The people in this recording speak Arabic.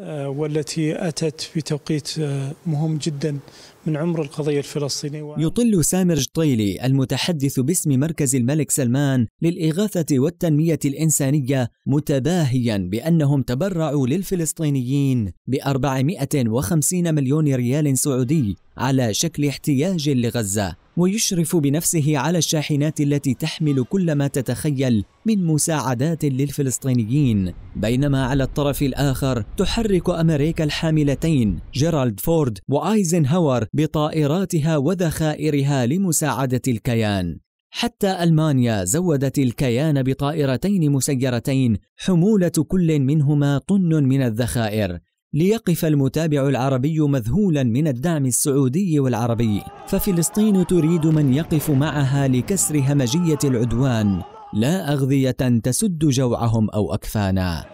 آه، والتي أتت في توقيت آه، مهم جدا من عمر القضية الفلسطينية يطل سامر جطيلي المتحدث باسم مركز الملك سلمان للإغاثة والتنمية الإنسانية متباهيا بأنهم تبرعوا للفلسطينيين ب 450 مليون ريال سعودي على شكل احتياج لغزة ويشرف بنفسه على الشاحنات التي تحمل كل ما تتخيل من مساعدات للفلسطينيين بينما على الطرف الآخر تحرك أمريكا الحاملتين جيرالد فورد وآيزنهاور بطائراتها وذخائرها لمساعدة الكيان حتى ألمانيا زودت الكيان بطائرتين مسيرتين حمولة كل منهما طن من الذخائر ليقف المتابع العربي مذهولا من الدعم السعودي والعربي ففلسطين تريد من يقف معها لكسر همجيه العدوان لا اغذيه تسد جوعهم او اكفانا